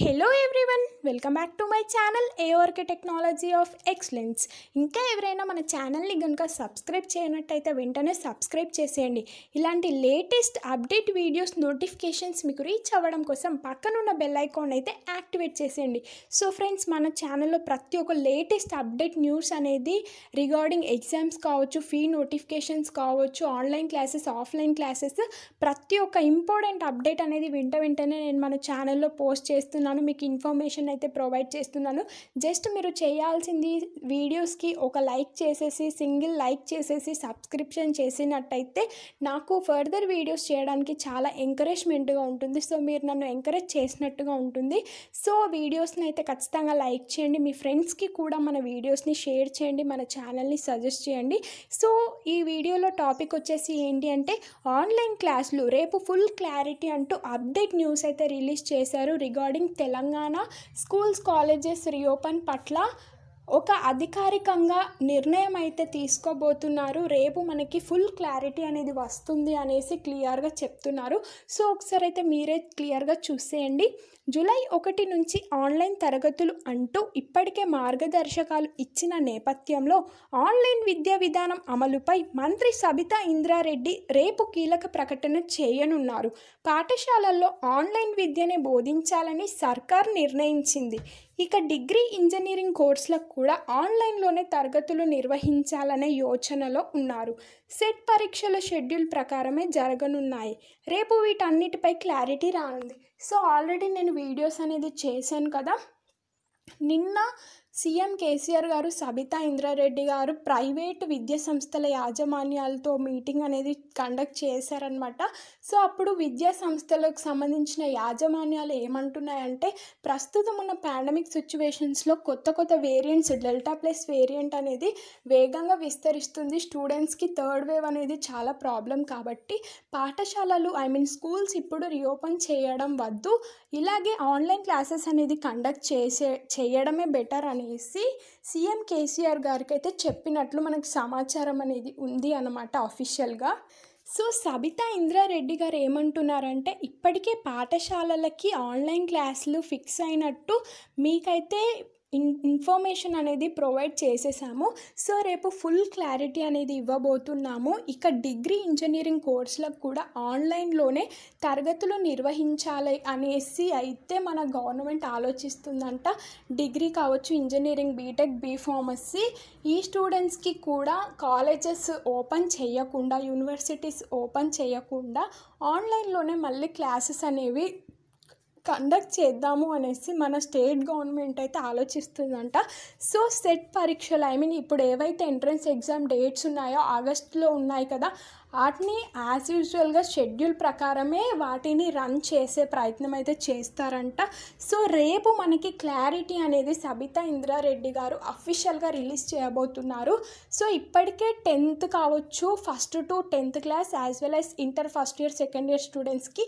hello everyone welcome back to my channel ARK technology of excellence ఇంకా ఎవరైనా మన ఛానల్ని కనుక సబ్స్క్రైబ్ చేయనట్టయితే వెంటనే సబ్స్క్రైబ్ చేసేయండి ఇలాంటి లేటెస్ట్ అప్డేట్ వీడియోస్ నోటిఫికేషన్స్ మీకు రీచ్ అవ్వడం కోసం పక్కనున్న బెల్ ఐకాన్ అయితే యాక్టివేట్ చేసేయండి సో ఫ్రెండ్స్ మన ఛానల్లో ప్రతి ఒక్క లేటెస్ట్ అప్డేట్ న్యూస్ అనేది రిగార్డింగ్ ఎగ్జామ్స్ కావచ్చు ఫీ నోటిఫికేషన్స్ కావచ్చు ఆన్లైన్ క్లాసెస్ ఆఫ్లైన్ క్లాసెస్ ప్రతి ఒక్క ఇంపార్టెంట్ అప్డేట్ అనేది వెంట వెంటనే నేను మన ఛానల్లో పోస్ట్ చేస్తున్నాను చేస్తున్నాను మీకు ఇన్ఫర్మేషన్ అయితే ప్రొవైడ్ చేస్తున్నాను జస్ట్ మీరు చేయాల్సింది వీడియోస్కి ఒక లైక్ చేసేసి సింగిల్ లైక్ చేసేసి సబ్స్క్రిప్షన్ చేసినట్టయితే నాకు ఫర్దర్ వీడియోస్ చేయడానికి చాలా ఎంకరేజ్మెంట్గా ఉంటుంది సో మీరు నన్ను ఎంకరేజ్ చేసినట్టుగా ఉంటుంది సో వీడియోస్ని అయితే ఖచ్చితంగా లైక్ చేయండి మీ ఫ్రెండ్స్కి కూడా మన వీడియోస్ని షేర్ చేయండి మన ఛానల్ని సజెస్ట్ చేయండి సో ఈ వీడియోలో టాపిక్ వచ్చేసి ఏంటి అంటే ఆన్లైన్ క్లాసులు రేపు ఫుల్ క్లారిటీ అంటూ అప్డేట్ న్యూస్ అయితే రిలీజ్ చేశారు regarding Telangana schools colleges reopen పట్ల ఒక అధికారికంగా నిర్ణయం అయితే తీసుకోబోతున్నారు రేపు మనకి ఫుల్ క్లారిటీ అనేది వస్తుంది అనేసి క్లియర్గా చెప్తున్నారు సో ఒకసారి అయితే మీరే క్లియర్గా చూసేయండి జూలై ఒకటి నుంచి ఆన్లైన్ తరగతులు అంటూ ఇప్పటికే మార్గదర్శకాలు ఇచ్చిన నేపథ్యంలో ఆన్లైన్ విద్యా విధానం అమలుపై మంత్రి సబితా ఇంద్రారెడ్డి రేపు కీలక ప్రకటన చేయనున్నారు పాఠశాలల్లో ఆన్లైన్ విద్యనే బోధించాలని సర్కార్ నిర్ణయించింది ఇక డిగ్రీ ఇంజనీరింగ్ కోర్సులకు కూడా ఆన్లైన్లోనే తరగతులు నిర్వహించాలనే యోచనలో ఉన్నారు సెట్ పరీక్షల షెడ్యూల్ ప్రకారమే జరగనున్నాయి రేపు వీటన్నిటిపై క్లారిటీ రానుంది సో ఆల్రెడీ నేను వీడియోస్ అనేది చేశాను కదా నిన్న సీఎం కేసీఆర్ గారు సబితా ఇంద్రారెడ్డి గారు ప్రైవేటు విద్యా సంస్థల యాజమాన్యాలతో మీటింగ్ అనేది కండక్ట్ చేశారనమాట సో అప్పుడు విద్యా సంస్థలకు సంబంధించిన యాజమాన్యాలు ఏమంటున్నాయంటే ప్రస్తుతం ఉన్న పాండమిక్ సిచ్యువేషన్స్లో కొత్త కొత్త వేరియంట్స్ డెల్టా ప్లస్ వేరియంట్ అనేది వేగంగా విస్తరిస్తుంది స్టూడెంట్స్కి థర్డ్ వేవ్ అనేది చాలా ప్రాబ్లం కాబట్టి పాఠశాలలు ఐ మీన్ స్కూల్స్ ఇప్పుడు రీఓపెన్ చేయడం వద్దు ఇలాగే ఆన్లైన్ క్లాసెస్ అనేది కండక్ట్ చేసే చేయడమే బెటర్ అని అనేసి సీఎం కేసీఆర్ గారికి అయితే చెప్పినట్లు మనకు సమాచారం అనేది ఉంది అన్నమాట అఫీషియల్గా సో సబితా ఇంద్రారెడ్డి గారు ఏమంటున్నారంటే ఇప్పటికే పాఠశాలలకి ఆన్లైన్ క్లాసులు ఫిక్స్ అయినట్టు మీకైతే ఇన్ ఇన్ఫర్మేషన్ అనేది ప్రొవైడ్ చేసేసాము సో రేపు ఫుల్ క్లారిటీ అనేది ఇవ్వబోతున్నాము ఇక డిగ్రీ ఇంజనీరింగ్ కోర్సులకు కూడా ఆన్లైన్లోనే తరగతులు నిర్వహించాలి అనేసి అయితే మన గవర్నమెంట్ ఆలోచిస్తుందంట డిగ్రీ కావచ్చు ఇంజనీరింగ్ బీటెక్ బీ ఫార్మసీ ఈ స్టూడెంట్స్కి కూడా కాలేజెస్ ఓపెన్ చేయకుండా యూనివర్సిటీస్ ఓపెన్ చేయకుండా ఆన్లైన్లోనే మళ్ళీ క్లాసెస్ అనేవి కండక్ట్ చేద్దాము అనేసి మన స్టేట్ గవర్నమెంట్ అయితే ఆలోచిస్తుందంట సో సెట్ పరీక్షలు ఐ మీన్ ఇప్పుడు ఏవైతే ఎంట్రన్స్ ఎగ్జామ్ డేట్స్ ఉన్నాయో ఆగస్ట్లో ఉన్నాయి కదా వాటిని యాజ్ యూజువల్గా షెడ్యూల్ ప్రకారమే వాటిని రన్ చేసే ప్రయత్నం అయితే చేస్తారంట సో రేపు మనకి క్లారిటీ అనేది సబితా ఇంద్రారెడ్డి గారు అఫీషియల్గా రిలీజ్ చేయబోతున్నారు సో ఇప్పటికే టెన్త్ కావచ్చు first to tenth class as well as inter first year second year స్టూడెంట్స్కి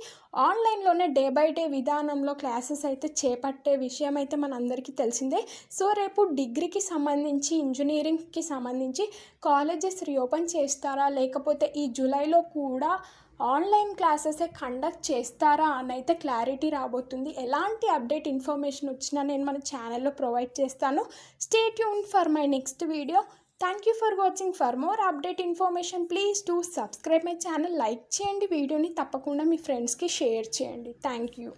ఆన్లైన్లోనే డే బై డే విధానంలో క్లాసెస్ అయితే చేపట్టే విషయం అయితే మనందరికీ తెలిసిందే సో రేపు డిగ్రీకి సంబంధించి ఇంజనీరింగ్కి సంబంధించి కాలేజెస్ రీఓపెన్ చేస్తారా లేకపోతే ఈ జూలైలో కూడా ఆన్లైన్ క్లాసెసే కండక్ట్ చేస్తారా అని అయితే క్లారిటీ రాబోతుంది ఎలాంటి అప్డేట్ ఇన్ఫర్మేషన్ వచ్చినా నేను మన ఛానల్లో ప్రొవైడ్ చేస్తాను stay tune for my next video thank you for watching for more update information please to subscribe my channel like చేయండి వీడియోని తప్పకుండా మీ ఫ్రెండ్స్కి షేర్ చేయండి థ్యాంక్ యూ